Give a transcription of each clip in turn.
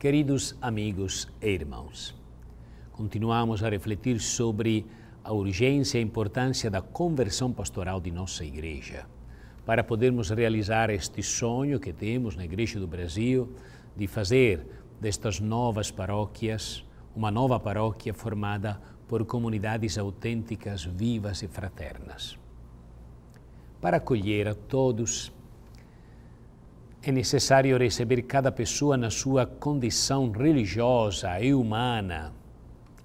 Queridos amigos e irmãos, continuamos a refletir sobre a urgência e a importância da conversão pastoral de nossa igreja. Para podermos realizar este sonho que temos na Igreja do Brasil de fazer destas novas paróquias uma nova paróquia formada por comunidades autênticas, vivas e fraternas. Para acolher a todos, é necessário receber cada pessoa na sua condição religiosa e humana,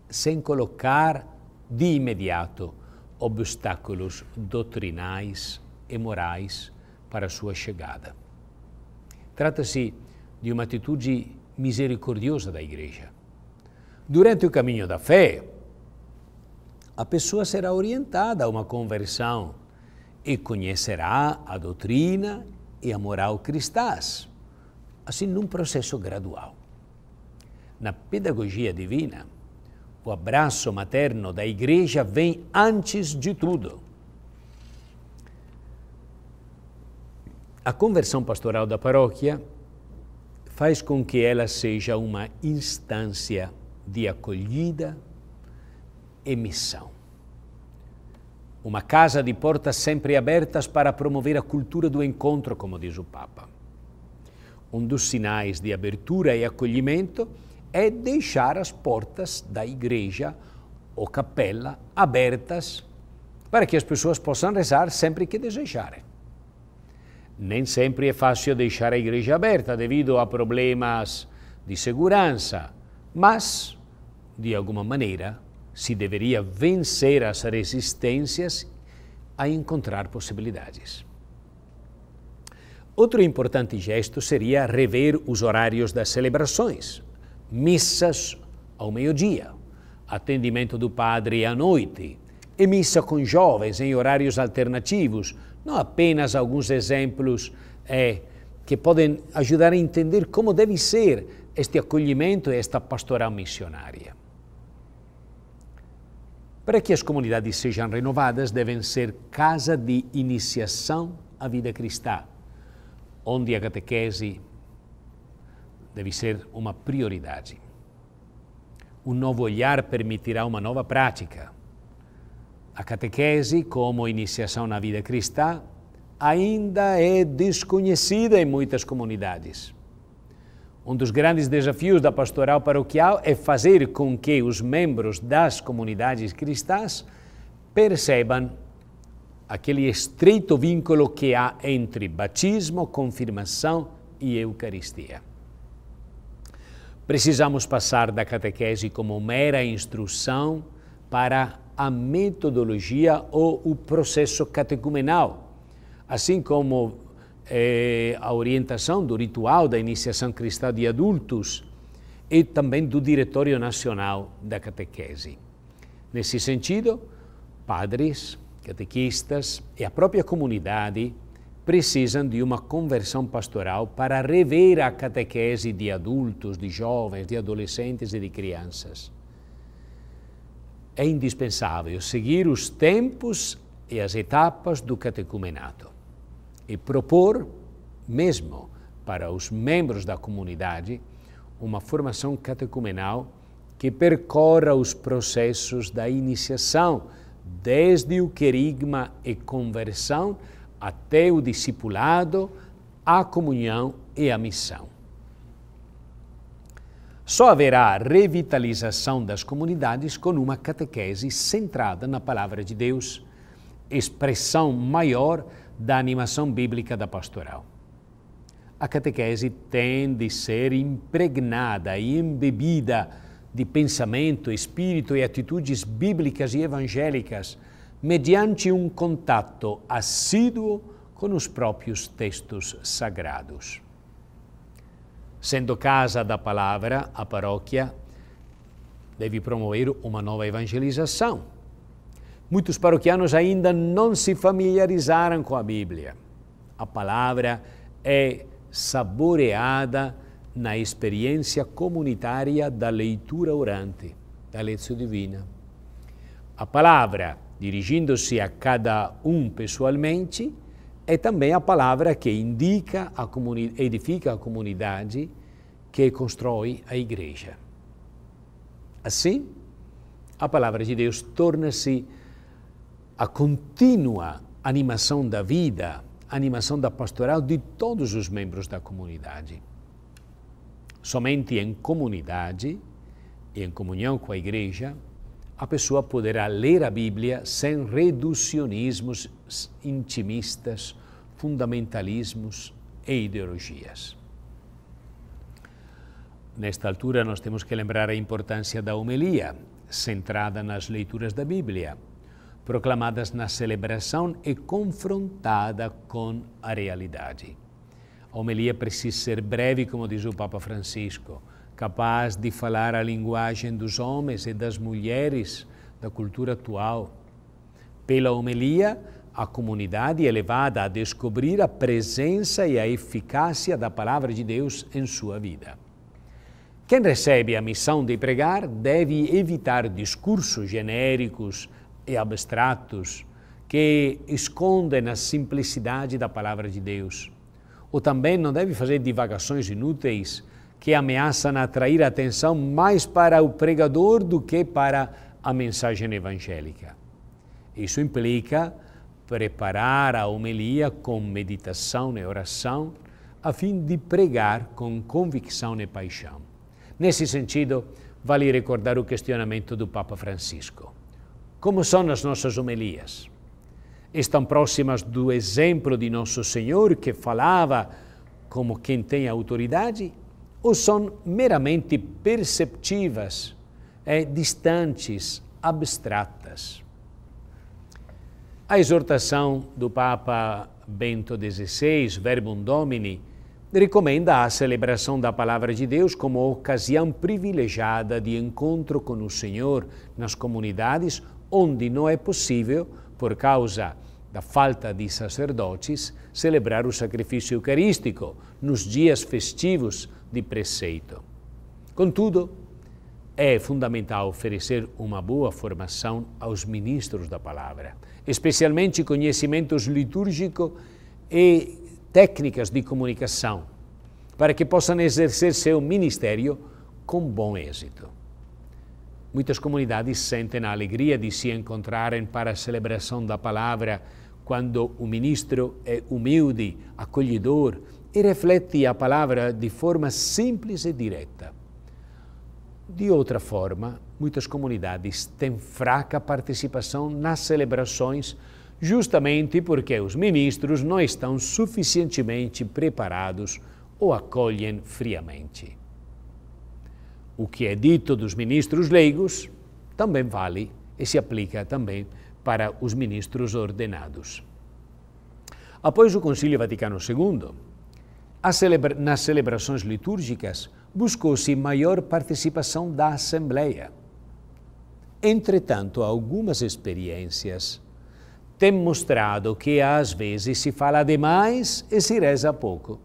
sem colocar de imediato obstáculos doutrinais e morais para a sua chegada. Trata-se de uma atitude misericordiosa da Igreja. Durante o caminho da fé, a pessoa será orientada a uma conversão e conhecerá a doutrina e a moral cristãs, assim num processo gradual. Na pedagogia divina, o abraço materno da igreja vem antes de tudo. A conversão pastoral da paróquia faz com que ela seja uma instância de acolhida e missão. Uma casa de portas sempre abertas para promover a cultura do encontro, como diz o Papa. Um dos sinais de abertura e acolhimento é deixar as portas da igreja ou capela abertas para que as pessoas possam rezar sempre que desejarem. Nem sempre é fácil deixar a igreja aberta devido a problemas de segurança, mas, de alguma maneira, se deveria vencer as resistências a encontrar possibilidades. Outro importante gesto seria rever os horários das celebrações, missas ao meio-dia, atendimento do padre à noite e missa com jovens em horários alternativos, não apenas alguns exemplos é, que podem ajudar a entender como deve ser este acolhimento e esta pastoral missionária. Para que as comunidades sejam renovadas, devem ser casa de iniciação à vida cristã, onde a catequese deve ser uma prioridade. Um novo olhar permitirá uma nova prática. A catequese, como iniciação na vida cristã, ainda é desconhecida em muitas comunidades. Um dos grandes desafios da pastoral paroquial é fazer com que os membros das comunidades cristãs percebam aquele estreito vínculo que há entre batismo, confirmação e Eucaristia. Precisamos passar da catequese como mera instrução para a metodologia ou o processo catecumenal, assim como eh, a orientação do ritual da iniciação cristã de adultos e também do Diretório Nacional da Catequese. Nesse sentido, padres, catequistas e a própria comunidade precisam de uma conversão pastoral para rever a catequese de adultos, de jovens, de adolescentes e de crianças. É indispensável seguir os tempos e as etapas do catecumenato e propor, mesmo para os membros da comunidade, uma formação catecumenal que percorra os processos da iniciação, desde o querigma e conversão até o discipulado, a comunhão e a missão. Só haverá revitalização das comunidades com uma catequese centrada na palavra de Deus, expressão maior da animação bíblica da pastoral. A catequese tem de ser impregnada e embebida de pensamento, espírito e atitudes bíblicas e evangélicas, mediante um contato assíduo com os próprios textos sagrados. Sendo casa da palavra, a paróquia deve promover uma nova evangelização muitos paroquianos ainda não se familiarizaram com a Bíblia. A palavra é saboreada na experiência comunitária da leitura orante, da leitura divina. A palavra, dirigindo-se a cada um pessoalmente, é também a palavra que indica, a edifica a comunidade, que constrói a igreja. Assim, a palavra de Deus torna-se a contínua animação da vida, animação da pastoral de todos os membros da comunidade. Somente em comunidade e em comunhão com a igreja, a pessoa poderá ler a Bíblia sem reducionismos intimistas, fundamentalismos e ideologias. Nesta altura, nós temos que lembrar a importância da homilia, centrada nas leituras da Bíblia, proclamadas na celebração, e confrontada com a realidade. A homilia precisa ser breve, como diz o Papa Francisco, capaz de falar a linguagem dos homens e das mulheres da cultura atual. Pela homilia, a comunidade é levada a descobrir a presença e a eficácia da palavra de Deus em sua vida. Quem recebe a missão de pregar deve evitar discursos genéricos e abstratos que escondem a simplicidade da palavra de Deus. Ou também não deve fazer divagações inúteis que ameaçam atrair a atenção mais para o pregador do que para a mensagem evangélica. Isso implica preparar a homilia com meditação e oração, a fim de pregar com convicção e paixão. Nesse sentido, vale recordar o questionamento do Papa Francisco. Como são as nossas homilias? Estão próximas do exemplo de Nosso Senhor, que falava como quem tem autoridade, ou são meramente perceptivas, é, distantes, abstratas? A exortação do Papa Bento XVI, Verbum Domini, recomenda a celebração da Palavra de Deus como ocasião privilegiada de encontro com o Senhor nas comunidades onde não é possível, por causa da falta de sacerdotes, celebrar o sacrifício eucarístico nos dias festivos de preceito. Contudo, é fundamental oferecer uma boa formação aos ministros da palavra, especialmente conhecimentos litúrgico e técnicas de comunicação, para que possam exercer seu ministério com bom êxito. Muitas comunidades sentem a alegria de se encontrarem para a celebração da palavra quando o ministro é humilde, acolhedor e reflete a palavra de forma simples e direta. De outra forma, muitas comunidades têm fraca participação nas celebrações justamente porque os ministros não estão suficientemente preparados ou acolhem friamente o que é dito dos ministros leigos também vale e se aplica também para os ministros ordenados. Após o Concílio Vaticano II, celebra nas celebrações litúrgicas buscou-se maior participação da Assembleia. Entretanto, algumas experiências têm mostrado que às vezes se fala demais e se reza pouco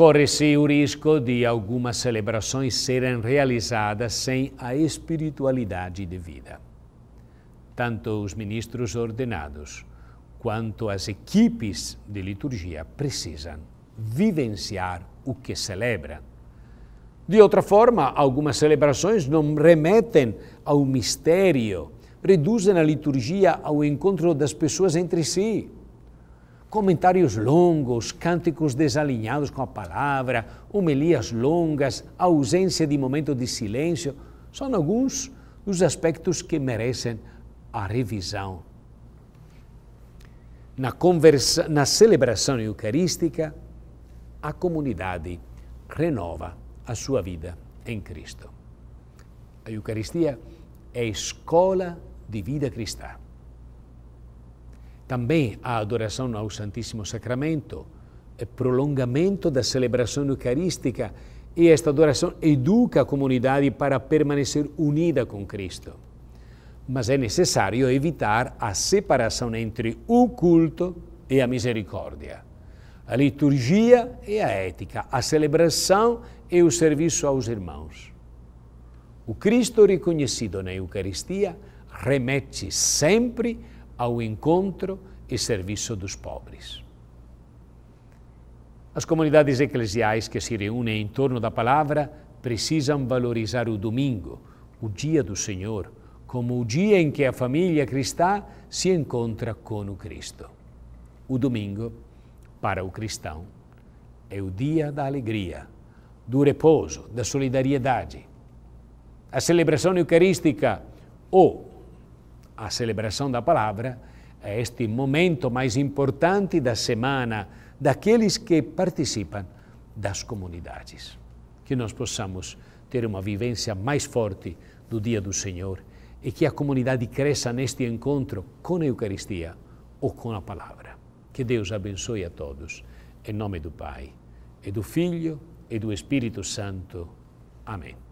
corre-se o risco de algumas celebrações serem realizadas sem a espiritualidade de vida. Tanto os ministros ordenados quanto as equipes de liturgia precisam vivenciar o que celebram. De outra forma, algumas celebrações não remetem ao mistério, reduzem a liturgia ao encontro das pessoas entre si comentários longos, cânticos desalinhados com a palavra, homilias longas, ausência de momento de silêncio, são alguns dos aspectos que merecem a revisão. Na, conversa, na celebração eucarística, a comunidade renova a sua vida em Cristo. A Eucaristia é a escola de vida cristã. Também a adoração ao Santíssimo Sacramento é prolongamento da celebração eucarística e esta adoração educa a comunidade para permanecer unida com Cristo. Mas é necessário evitar a separação entre o culto e a misericórdia, a liturgia e a ética, a celebração e o serviço aos irmãos. O Cristo reconhecido na Eucaristia remete sempre a ao encontro e serviço dos pobres. As comunidades eclesiais que se reúnem em torno da palavra precisam valorizar o domingo, o dia do Senhor, como o dia em que a família cristã se encontra com o Cristo. O domingo, para o cristão, é o dia da alegria, do repouso, da solidariedade. A celebração eucarística, ou a celebração da palavra, é este momento mais importante da semana daqueles que participam das comunidades. Que nós possamos ter uma vivência mais forte do Dia do Senhor e que a comunidade cresça neste encontro com a Eucaristia ou com a palavra. Que Deus abençoe a todos, em nome do Pai, e do Filho e do Espírito Santo. Amém.